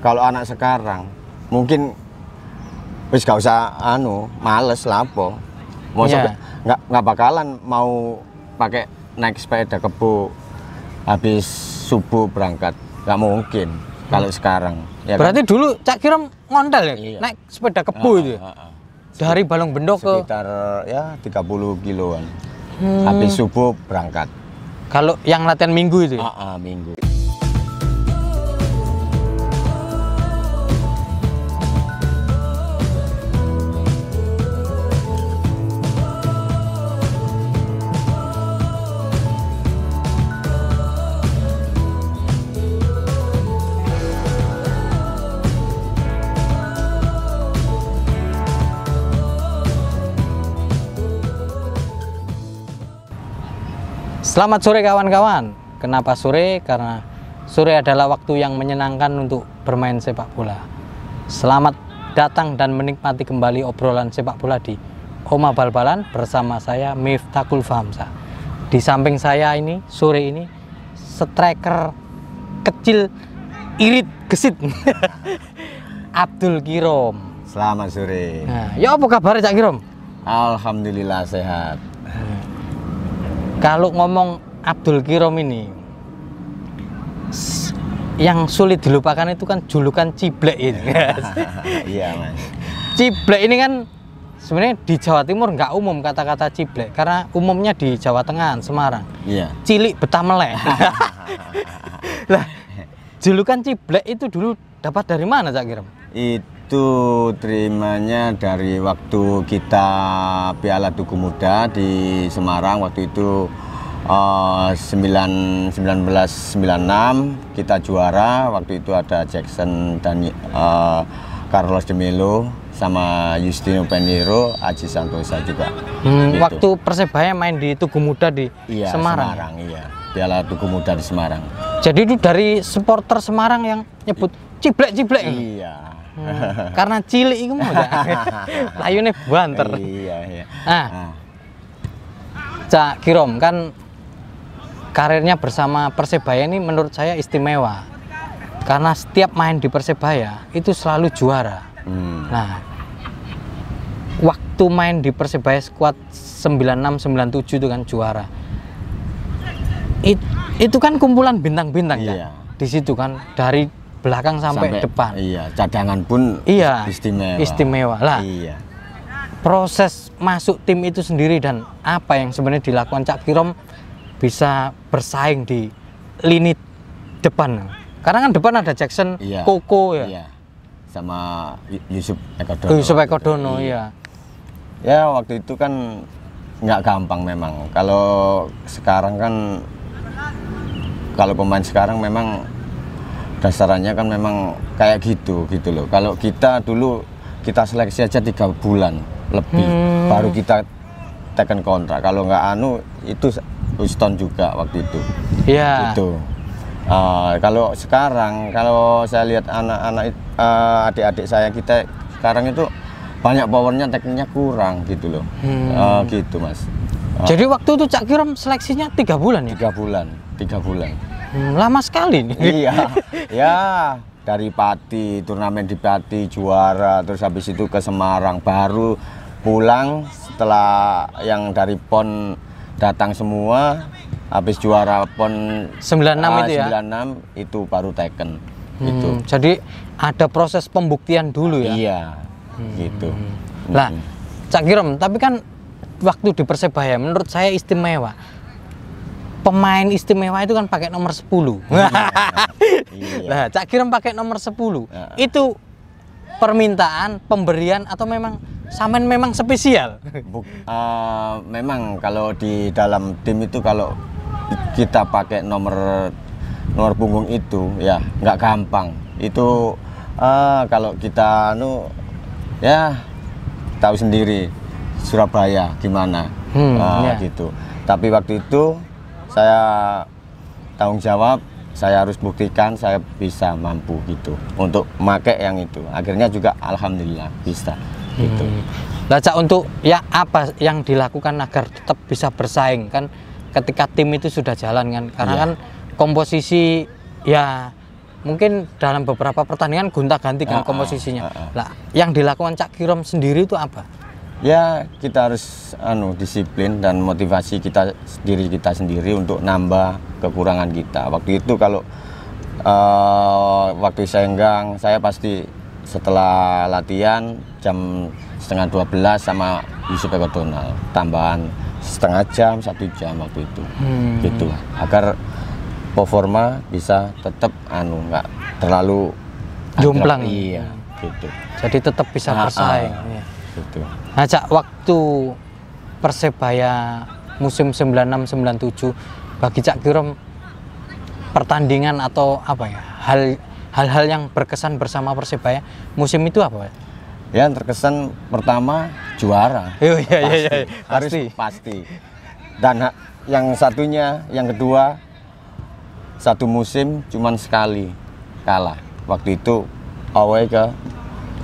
kalau anak sekarang mungkin wis gak usah anu males lapo mau yeah. nggak nggak bakalan mau pakai naik sepeda kebu habis subuh berangkat nggak mungkin hmm. kalau sekarang ya kan? berarti kan? dulu cak kirim ngontel ya iya. naik sepeda kebu itu ya? dari Balong Bendo ke sekitar ya 30 kiloan hmm. habis subuh berangkat kalau yang latihan minggu itu ya? minggu Selamat sore kawan-kawan. Kenapa sore? Karena sore adalah waktu yang menyenangkan untuk bermain sepak bola. Selamat datang dan menikmati kembali obrolan sepak bola di Oma Balbalan bersama saya Miftakul Fahamsa. Di samping saya ini sore ini striker kecil irit gesit Abdul Kirom. Selamat sore. Nah, ya apa kabar Cak Kirom? Alhamdulillah sehat kalau ngomong Abdul Kirom ini yang sulit dilupakan itu kan julukan ciblek ini iya mas ciblek ini kan sebenarnya di Jawa Timur nggak umum kata-kata ciblek karena umumnya di Jawa Tengah Semarang iya cilik betah melek lah julukan ciblek itu dulu dapat dari mana Cak Kirom? itu terimanya dari waktu kita Piala Tugu Muda di Semarang waktu itu uh, 9, 1996 kita juara waktu itu ada Jackson dan uh, eh, Carlos De Melo sama Justino Peniro, Aji Santosa juga. Hmm, gitu. Waktu Persebaya main di Tugu Muda di iya, Semarang. Semarang iya. Piala Tugu Muda di Semarang. Jadi itu dari supporter Semarang yang nyebut ciblek-ciblek. Iya. Hmm. Karena cilik kamu, mau ya. nih banter. Iya, iya. Nah. Ah. Cak Kirom kan karirnya bersama Persebaya ini menurut saya istimewa. Karena setiap main di Persebaya itu selalu juara. Hmm. Nah, waktu main di Persebaya skuad 96 97 itu kan juara. It, itu kan kumpulan bintang-bintang iya. kan. Di situ kan dari belakang sampai, sampai depan. Iya, cadangan pun iya, istimewa. Istimewa lah. Iya. Proses masuk tim itu sendiri dan apa yang sebenarnya dilakukan Cak Kirom bisa bersaing di lini depan. Karena kan depan ada Jackson, iya, Koko ya. Iya. Sama Yusuf Ekodono. Yusuf Ekodono, iya. iya. Ya waktu itu kan nggak gampang memang. Kalau sekarang kan kalau pemain sekarang memang dasarnya kan memang kayak gitu gitu loh kalau kita dulu kita seleksi aja tiga bulan lebih hmm. baru kita tekan kontrak kalau nggak anu itu Houston juga waktu itu iya yeah. gitu uh, kalau sekarang kalau saya lihat anak-anak uh, adik-adik saya kita sekarang itu banyak powernya tekniknya kurang gitu loh hmm. uh, gitu mas uh, jadi waktu itu Cak Kiram seleksinya tiga bulan ya tiga bulan tiga bulan Hmm, lama sekali nih. Iya. ya, dari Pati, turnamen di Pati juara, terus habis itu ke Semarang baru pulang setelah yang dari PON datang semua habis juara PON 96 uh, ah, itu ya. 96 itu baru Tekken. Hmm, itu. Jadi ada proses pembuktian dulu ya. Iya. Hmm. Gitu. Lah, hmm. Cak Girom, tapi kan waktu di Persebaya menurut saya istimewa pemain istimewa itu kan pakai nomor 10 iya, nah Cak pakai nomor 10 itu permintaan pemberian atau memang Samen memang spesial. Buk, uh, eh, memang kalau di dalam tim itu kalau kita pakai nomor nomor punggung itu ya nggak gampang. Itu uh, kalau kita nu ya tahu sendiri Surabaya gimana hmm, uh, ya. gitu. Tapi waktu itu saya tanggung jawab saya harus buktikan saya bisa mampu gitu untuk make yang itu akhirnya juga alhamdulillah bisa gitu hmm. Nah, untuk ya apa yang dilakukan agar tetap bisa bersaing kan ketika tim itu sudah jalan kan karena yeah. kan komposisi ya mungkin dalam beberapa pertandingan gonta ganti kan uh, komposisinya ah, lah uh, uh. Nah, yang dilakukan Cak Kirom sendiri itu apa ya kita harus anu disiplin dan motivasi kita diri kita sendiri untuk nambah kekurangan kita waktu itu kalau uh, waktu senggang saya pasti setelah latihan jam setengah dua belas sama Yusuf Eko Donal tambahan setengah jam satu jam waktu itu hmm. gitu agar performa bisa tetap anu nggak terlalu jomplang iya gitu jadi tetap bisa ah, ah. bersaing iya gitu. cak waktu Persebaya musim 9697 bagi Cak Kirom pertandingan atau apa ya hal hal-hal yang berkesan bersama Persebaya musim itu apa ya? Yang terkesan pertama juara. Oh, iya, iya, pasti. iya, iya, harus pasti. pasti. Dan yang satunya, yang kedua satu musim cuman sekali kalah. Waktu itu away ke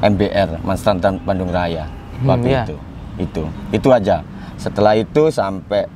MBR, manstantan Bandung Raya hmm, waktu iya. itu itu itu aja setelah itu sampai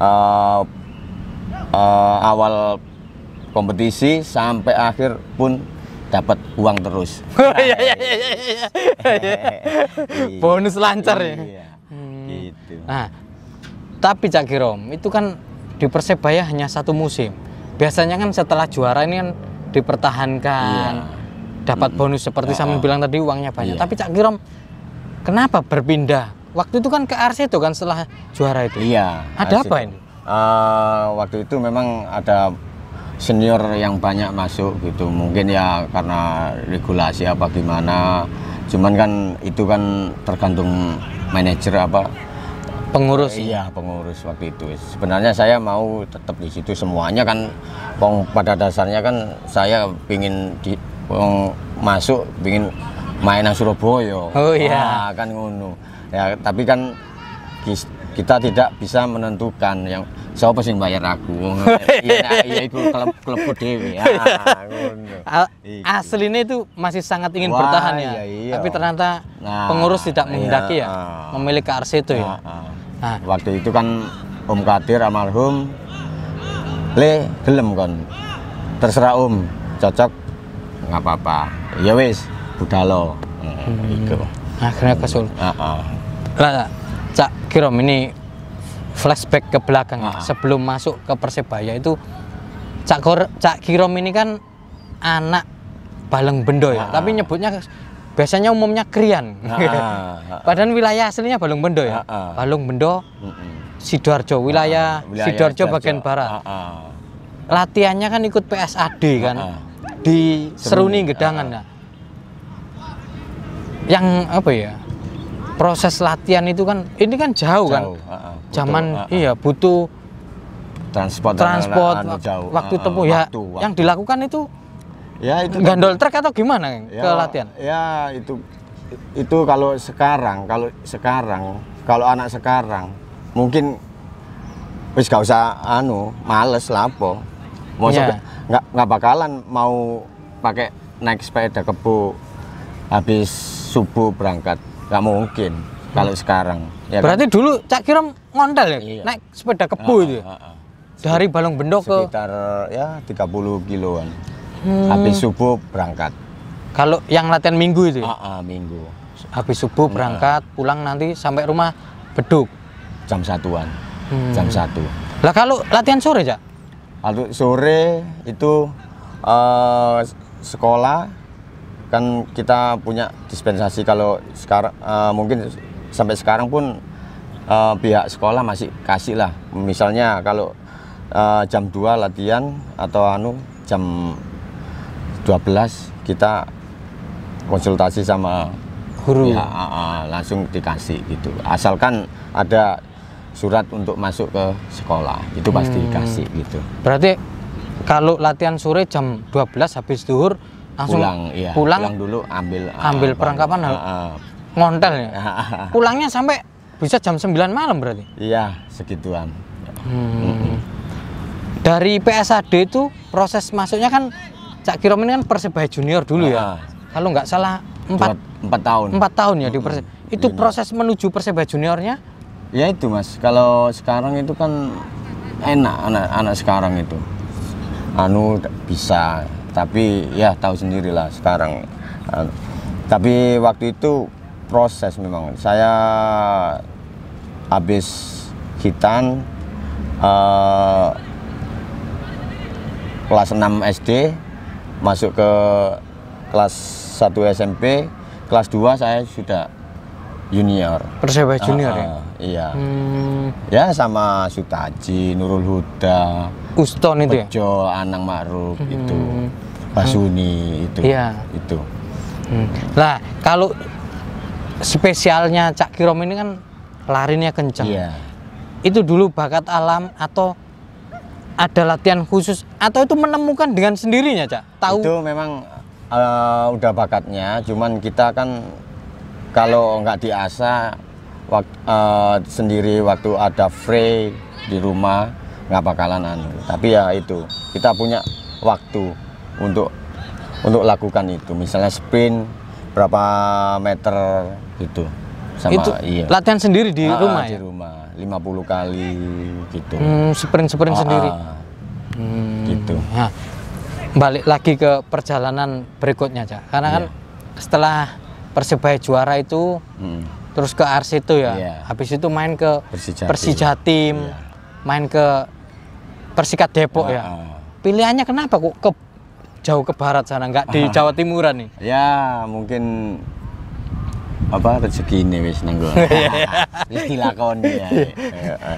uh, uh, awal kompetisi sampai akhir pun dapat uang terus. Oh, iya, iya, bonus lancar ya. Hmm. Gitu. Nah, tapi Cak Girom itu kan di Persebaya hanya satu musim. Biasanya kan setelah juara ini kan dipertahankan. Iya. Dapat bonus seperti uh, saya bilang tadi uangnya banyak. Iya. Tapi Cak Girom Kenapa berpindah? Waktu itu kan ke itu kan setelah juara itu. Iya. Ada apa ini? Uh, waktu itu memang ada senior yang banyak masuk gitu. Mungkin ya karena regulasi apa gimana. Cuman kan itu kan tergantung manajer apa pengurus Uh, iya pengurus waktu itu sebenarnya saya mau tetap di situ semuanya kan pong pada dasarnya kan saya pingin di pong, masuk pingin main nang Surabaya. Oh iya. Ah, kan ngono. Ya, tapi kan kita tidak bisa menentukan yang siapa sih bayar aku. Iya, iya itu klub klubku dhewe. Aslinya itu masih sangat ingin Wah, bertahan ya. Iya, iya. Tapi ternyata nah, pengurus tidak iya. menghendaki iya, ya uh, memilih ke RC itu ya. Uh, uh. Nah. Waktu itu kan Om Kadir almarhum le gelem kan. Terserah Om, cocok nggak apa-apa. Ya wis, budalo hmm. Iku. akhirnya kesul uh ah, -uh. Ah. lah cak kirom ini flashback ke belakang uh -uh. sebelum masuk ke persebaya itu cak Kor, cak kirom ini kan anak baleng bendo ya uh -uh. tapi nyebutnya biasanya umumnya krian uh -uh. padahal wilayah aslinya baleng bendo ya uh -uh. baleng bendo uh -uh. sidoarjo wilayah, uh -uh. wilayah sidoarjo bagian barat uh -uh. latihannya kan ikut psad kan uh -uh. di seruni gedangan uh -uh. ya yang apa ya proses latihan itu kan ini kan jauh, kan? jauh kan uh, butuh, zaman uh, uh. iya butuh transport transport anu, jauh. waktu uh, tempuh ya waktu, yang dilakukan itu ya itu gandol trek atau gimana ya, ke latihan ya itu itu kalau sekarang kalau sekarang kalau anak sekarang mungkin wis gak usah anu males lapo mau yeah. nggak nggak bakalan mau pakai naik sepeda kebo habis subuh berangkat nggak mungkin hmm. kalau sekarang ya kan? berarti kan? dulu cak kiram ngontel ya iya. naik sepeda kebu nah, itu ya? Nah, nah, dari Balong Bendok ke sekitar ya 30 kiloan hmm. habis subuh berangkat kalau yang latihan minggu itu ya? ah, ah, minggu habis subuh hmm. berangkat pulang nanti sampai rumah beduk jam satuan hmm. jam satu lah kalau latihan sore cak kalau sore itu uh, sekolah kan kita punya dispensasi kalau sekarang uh, mungkin sampai sekarang pun uh, pihak sekolah masih kasih lah misalnya kalau uh, jam 2 latihan atau anu jam 12 kita konsultasi sama guru ya, uh, uh, langsung dikasih gitu asalkan ada surat untuk masuk ke sekolah itu pasti hmm. dikasih gitu berarti kalau latihan sore jam 12 habis duhur Langsung pulang, iya. Pulang, pulang dulu ambil eh, ambil apa, perangkapan uh, uh, ngontel ya. Pulangnya sampai bisa jam 9 malam berarti. Iya, segituan. Hmm. -hmm. Dari PSAD itu proses masuknya kan Cak Kirom ini kan Persebaya Junior dulu ya. Ah. Kalau nggak salah empat empat tahun. Empat tahun ya di Itu iya. proses menuju Persebaya Juniornya? Ya itu mas. Kalau sekarang itu kan enak anak-anak sekarang itu. Anu bisa tapi ya tahu sendirilah sekarang ah, tapi waktu itu proses memang saya habis hitan uh, kelas 6 SD masuk ke kelas 1 SMP kelas 2 saya sudah junior persebaya ah, junior uh, uh, ya iya hmm. ya sama Sutaji Nurul Huda Uston itu Pejo, ya Anang Ma'ruf hmm. itu Pasuni hmm. itu. Iya. Itu. Hmm. Nah, kalau spesialnya Cak Kirom ini kan larinya kencang. Iya. Itu dulu bakat alam atau ada latihan khusus atau itu menemukan dengan sendirinya, Cak? Tahu? Itu memang uh, udah bakatnya, cuman kita kan kalau nggak diasah wak, uh, sendiri waktu ada free di rumah nggak bakalan anu. Tapi ya itu, kita punya waktu untuk untuk lakukan itu misalnya sprint berapa meter gitu sama itu iya. latihan sendiri di ah, rumah di ya? rumah 50 kali gitu hmm, sprint sprint ah, sendiri ah. Hmm, gitu nah, balik lagi ke perjalanan berikutnya aja karena yeah. kan iya. setelah persebaya juara itu hmm. terus ke Arsito ya yeah. habis itu main ke Persija Tim yeah. main ke Persikat Depok ah, ya ah. pilihannya kenapa kok ke jauh ke barat sana, nggak di Jawa Timuran nih? Ya, mungkin apa rezeki ini wis nenggo istilah kau dilakoni ya. iya.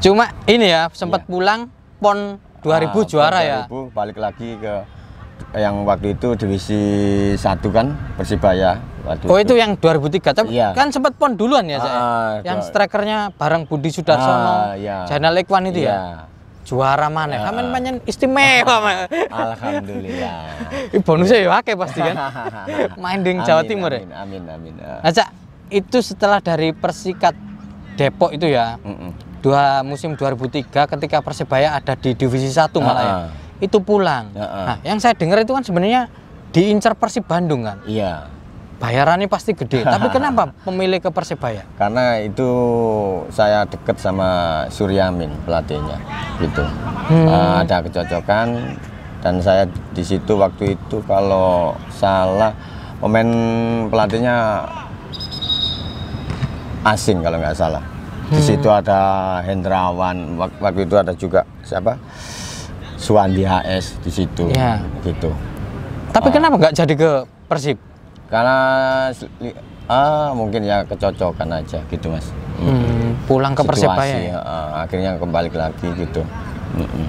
Cuma ini ya, sempat ya. pulang pon 2000 ah, juara pon 2000, ya. balik lagi ke yang waktu itu divisi satu kan Persibaya waktu Oh itu, itu yang 2003 tapi tiga kan sempat pon duluan ya saya. Ah, ah, yang strikernya bareng Budi Sudarsono, ah, ya. Channel Ekwan itu ya. Iya juara mana? Uh, Amin istimewa mana? Alhamdulillah. Bonusnya ya oke pasti kan. Main di Jawa amin, Timur amin, ya. Amin amin. amin. Aja nah, itu setelah dari Persikat Depok itu ya. Mm -mm. Dua musim 2003 ketika Persebaya ada di divisi uh uh, malah ya. Itu pulang. Uh, uh. Nah, yang saya dengar itu kan sebenarnya diincar Persib Bandung kan. Iya. Yeah bayarannya pasti gede. Tapi kenapa memilih ke Persebaya? Karena itu saya dekat sama Suryamin pelatihnya, gitu. Hmm. Uh, ada kecocokan dan saya di situ waktu itu kalau salah pemain pelatihnya asing kalau nggak salah. Di hmm. situ ada Hendrawan, waktu itu ada juga siapa? Suandi HS di situ, ya. gitu. Tapi uh, kenapa nggak jadi ke Persib? karena ah mungkin ya kecocokan aja gitu mas hmm, pulang ke persebaya ya, ah, akhirnya kembali lagi gitu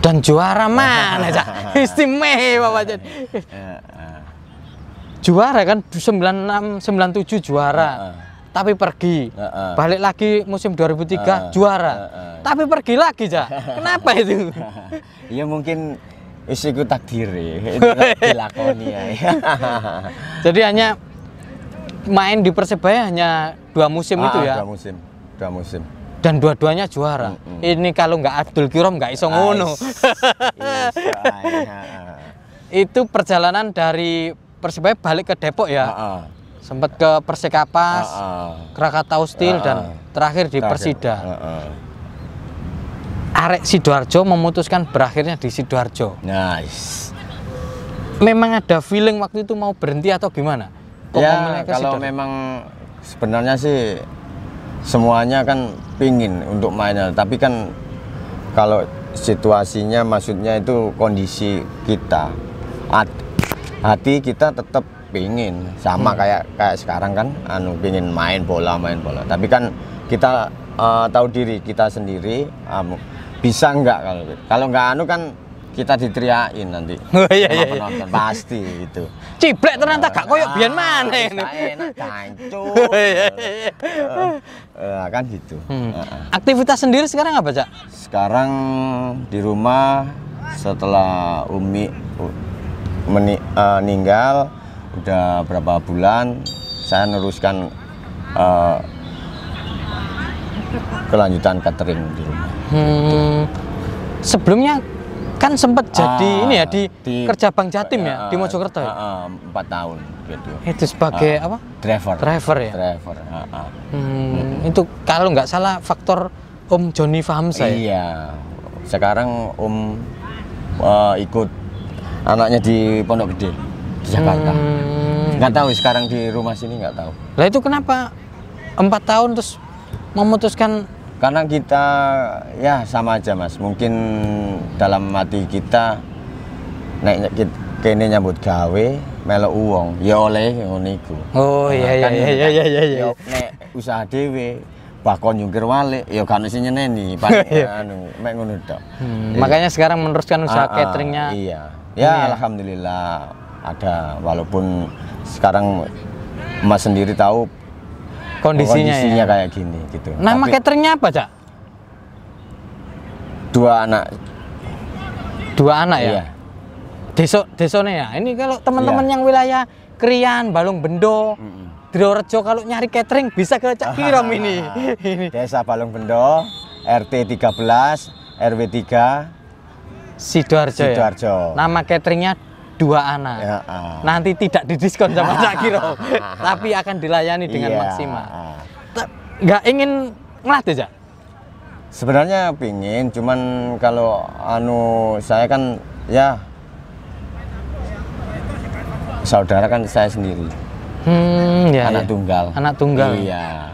dan juara mana aja istimewa pak eh, eh. juara kan 96 97 juara uh, uh. tapi pergi uh, uh. balik lagi musim 2003 uh, uh. juara uh, uh. tapi pergi lagi ja kenapa itu ya mungkin Isi ku takdir dilakoni ya. Jadi hanya main di Persebaya hanya dua musim ah, itu ah, ya. Dua musim. Dua musim. Dan dua-duanya juara. Mm -mm. Ini kalau nggak Abdul Kirom nggak iso ngono. itu perjalanan dari Persebaya balik ke Depok ya. Ah, ah. Sempat ke Persikapas, ah, ah. Krakatau Steel ah, ah. dan terakhir di Persida. Ah, ah arek Sidoarjo memutuskan berakhirnya di Sidoarjo. Nice. Memang ada feeling waktu itu mau berhenti atau gimana? Kok ya kalau Sidoarjo? memang sebenarnya sih semuanya kan pingin untuk main, tapi kan kalau situasinya maksudnya itu kondisi kita hati kita tetap pingin sama hmm. kayak kayak sekarang kan anu pingin main bola main bola tapi kan kita uh, tahu diri kita sendiri um, bisa enggak kalau gitu? kalau enggak anu kan kita diteriakin nanti oh, iya, iya, iya, penonton pasti itu ciblek ternyata gak koyok ah, biar mana ini enak oh, iya. uh, kan gitu hmm. uh. aktivitas sendiri sekarang apa cak sekarang di rumah setelah umi meninggal eh, uh, udah berapa bulan saya neruskan uh, kelanjutan catering di rumah Hmm, sebelumnya kan sempat jadi ah, ini ya di, di kerja Bank Jatim ya, ya di ah, Mojokerto. Ya? Ah, ah, empat tahun gitu. Itu sebagai uh, apa? Driver. Driver ya. Driver. Uh, uh. Hmm, hmm. Itu kalau nggak salah faktor Om Joni Faham saya. Iya. Sekarang Om uh, ikut anaknya di Pondok Gede di Jakarta. Hmm. Nggak tahu sekarang di rumah sini nggak tahu. Lah itu kenapa empat tahun terus memutuskan karena kita ya sama aja mas mungkin dalam mati kita naik kene nyambut gawe melo uang ya oleh uniku oh iya nah, iya iya iya iya iya nek iya, iya. Ya usaha dewe bahkan jungkir wale, ya kan sing neni. Iya. anu hmm, makanya sekarang meneruskan usaha ah, ah, cateringnya iya ya, ya alhamdulillah ada walaupun sekarang Mas sendiri tahu kondisinya, kondisinya ya? kayak gini gitu. Nama cateringnya apa cak? Dua anak. Dua anak ya? iya. ya? Deso desone ya. Ini kalau teman-teman iya. yang wilayah Krian, Balung Bendo, mm -mm. Drorejo kalau nyari catering bisa ke Cak Kiram ini. Desa Balung Bendo, RT 13, RW 3, Sidoarjo. Sidoarjo. Ya? Nama cateringnya dua anak. Ya, uh. Nanti tidak didiskon sama Sakiro, tapi akan dilayani dengan ya, maksimal. Nggak ingin ngelatih ya? Sebenarnya pingin, cuman kalau anu saya kan ya saudara kan saya sendiri. Hmm, ya, anak ya. tunggal. Anak tunggal. Iya.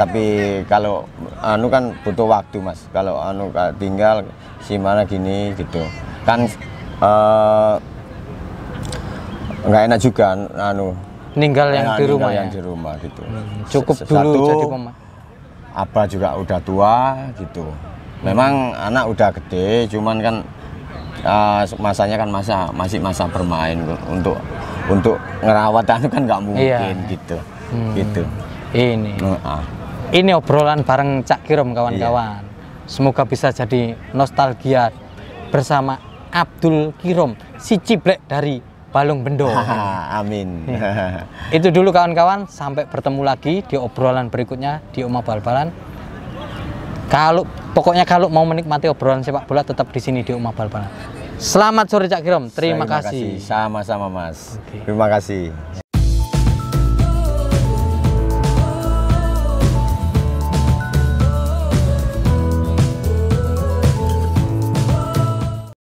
Tapi kalau anu kan butuh waktu mas. Kalau anu tinggal si mana gini gitu. Kan uh, nggak enak juga anu ninggal yang di rumah yang ya? di rumah gitu hmm. cukup Satu, dulu jadi pemain apa juga udah tua gitu memang hmm. anak udah gede cuman kan uh, masanya kan masa masih masa bermain untuk untuk ngerawat anu kan nggak iya. mungkin iya. gitu hmm. gitu ini uh. ini obrolan bareng Cak Kirom kawan-kawan iya. semoga bisa jadi nostalgia bersama Abdul Kirom si ciblek dari balung bendo. Amin. Itu dulu kawan-kawan, sampai bertemu lagi di obrolan berikutnya di Oma Balbalan. Kalau pokoknya kalau mau menikmati obrolan sepak bola tetap di sini di Oma Balbalan. Selamat sore Cak Kirom. Terima, Terima kasih. Sama-sama Mas. Okay. Terima kasih.